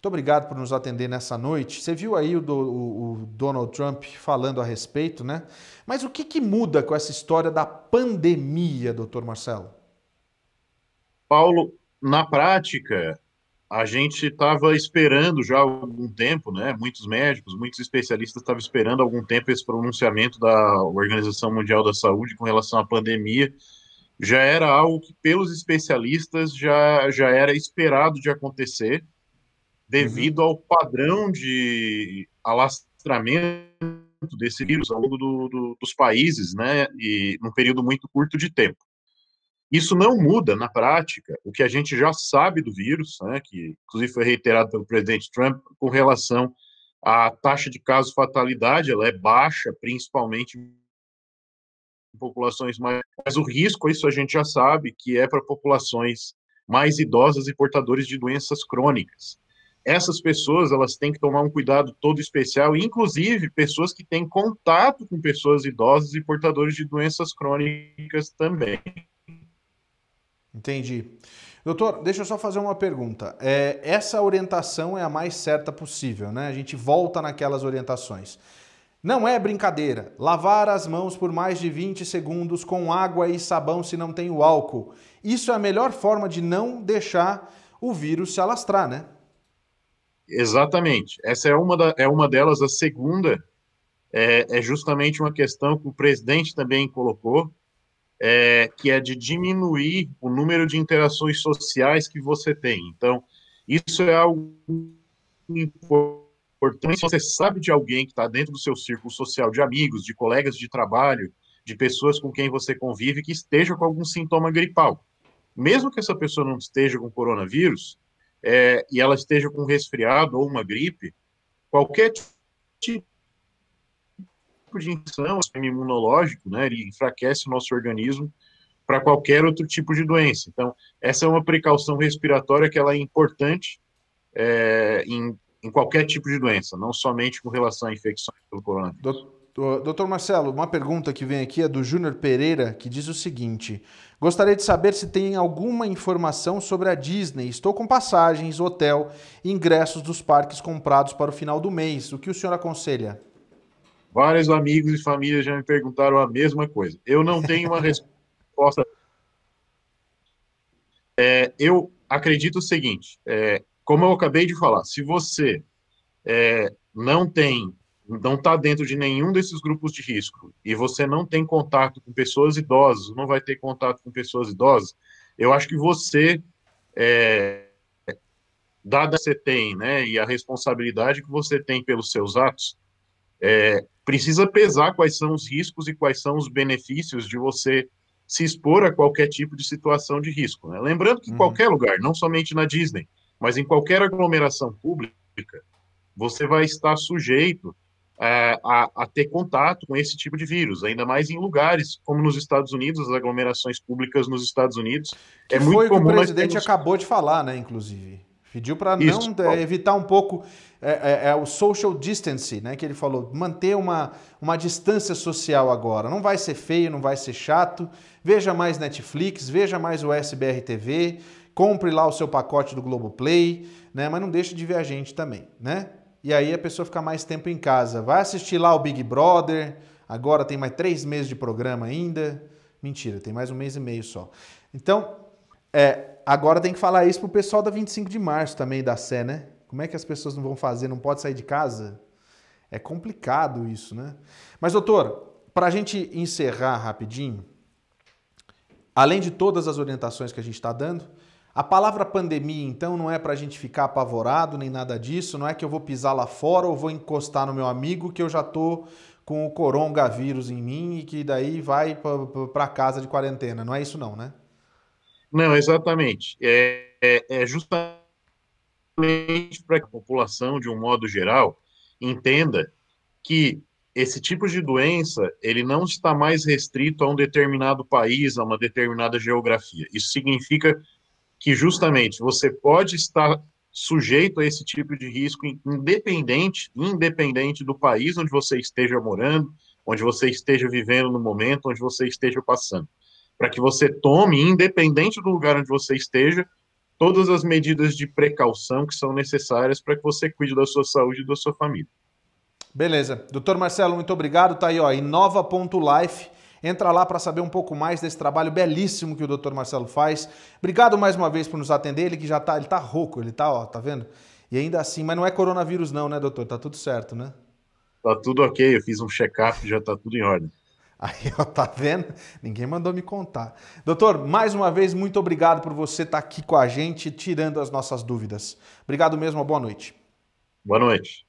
Muito obrigado por nos atender nessa noite. Você viu aí o, do, o, o Donald Trump falando a respeito, né? Mas o que, que muda com essa história da pandemia, doutor Marcelo? Paulo, na prática, a gente estava esperando já há algum tempo, né? Muitos médicos, muitos especialistas estavam esperando algum tempo esse pronunciamento da Organização Mundial da Saúde com relação à pandemia. Já era algo que pelos especialistas já já era esperado de acontecer devido uhum. ao padrão de alastramento desse vírus ao longo do, do, dos países, né, e num período muito curto de tempo. Isso não muda na prática o que a gente já sabe do vírus, né, que inclusive foi reiterado pelo presidente Trump com relação à taxa de caso fatalidade, ela é baixa, principalmente em populações mais, mas o risco, isso a gente já sabe, que é para populações mais idosas e portadores de doenças crônicas essas pessoas elas têm que tomar um cuidado todo especial, inclusive pessoas que têm contato com pessoas idosas e portadores de doenças crônicas também. Entendi. Doutor, deixa eu só fazer uma pergunta. É, essa orientação é a mais certa possível, né? A gente volta naquelas orientações. Não é brincadeira. Lavar as mãos por mais de 20 segundos com água e sabão se não tem o álcool. Isso é a melhor forma de não deixar o vírus se alastrar, né? Exatamente. Essa é uma, da, é uma delas. A segunda é, é justamente uma questão que o presidente também colocou, é, que é de diminuir o número de interações sociais que você tem. Então, isso é algo importante. Se você sabe de alguém que está dentro do seu círculo social, de amigos, de colegas de trabalho, de pessoas com quem você convive, que esteja com algum sintoma gripal. Mesmo que essa pessoa não esteja com coronavírus, é, e ela esteja com resfriado ou uma gripe, qualquer tipo de infecção, o sistema imunológico, né, ele enfraquece o nosso organismo para qualquer outro tipo de doença. Então, essa é uma precaução respiratória que ela é importante é, em, em qualquer tipo de doença, não somente com relação a infecções pelo coronavírus. Doutor Marcelo, uma pergunta que vem aqui é do Júnior Pereira, que diz o seguinte: Gostaria de saber se tem alguma informação sobre a Disney. Estou com passagens, hotel e ingressos dos parques comprados para o final do mês. O que o senhor aconselha? Vários amigos e famílias já me perguntaram a mesma coisa. Eu não tenho uma resposta. É, eu acredito o seguinte: é, como eu acabei de falar, se você é, não tem não está dentro de nenhum desses grupos de risco e você não tem contato com pessoas idosas, não vai ter contato com pessoas idosas, eu acho que você, é, dada que você tem, né, e a responsabilidade que você tem pelos seus atos, é, precisa pesar quais são os riscos e quais são os benefícios de você se expor a qualquer tipo de situação de risco. Né? Lembrando que em uhum. qualquer lugar, não somente na Disney, mas em qualquer aglomeração pública, você vai estar sujeito é, a, a, ter contato com esse tipo de vírus, ainda mais em lugares como nos Estados Unidos, as aglomerações públicas nos Estados Unidos. Que é foi muito comum. O presidente temos... acabou de falar, né? Inclusive. Pediu para não é, evitar um pouco é, é, é, o social distancing, né? Que ele falou, manter uma, uma distância social agora. Não vai ser feio, não vai ser chato. Veja mais Netflix, veja mais o SBR TV, compre lá o seu pacote do Globoplay, né? Mas não deixe de ver a gente também, né? e aí a pessoa fica mais tempo em casa. Vai assistir lá o Big Brother, agora tem mais três meses de programa ainda. Mentira, tem mais um mês e meio só. Então, é, agora tem que falar isso pro pessoal da 25 de março também, da Sé, né? Como é que as pessoas não vão fazer? Não pode sair de casa? É complicado isso, né? Mas, doutor, para a gente encerrar rapidinho, além de todas as orientações que a gente está dando, a palavra pandemia, então, não é para a gente ficar apavorado nem nada disso, não é que eu vou pisar lá fora ou vou encostar no meu amigo que eu já estou com o coronavírus em mim e que daí vai para casa de quarentena. Não é isso, não, né? Não, exatamente. É, é, é justamente para que a população, de um modo geral, entenda que esse tipo de doença ele não está mais restrito a um determinado país, a uma determinada geografia. Isso significa que justamente você pode estar sujeito a esse tipo de risco independente, independente do país onde você esteja morando, onde você esteja vivendo no momento, onde você esteja passando. Para que você tome, independente do lugar onde você esteja, todas as medidas de precaução que são necessárias para que você cuide da sua saúde e da sua família. Beleza. Doutor Marcelo, muito obrigado. Tá aí, ó, inova.life Entra lá para saber um pouco mais desse trabalho belíssimo que o Dr. Marcelo faz. Obrigado mais uma vez por nos atender. Ele que já tá, ele tá rouco, ele tá, ó, tá vendo? E ainda assim, mas não é coronavírus não, né, doutor? Tá tudo certo, né? Tá tudo ok, eu fiz um check-up, já tá tudo em ordem. Aí, ó, tá vendo? Ninguém mandou me contar. Doutor, mais uma vez, muito obrigado por você estar tá aqui com a gente, tirando as nossas dúvidas. Obrigado mesmo, boa noite. Boa noite.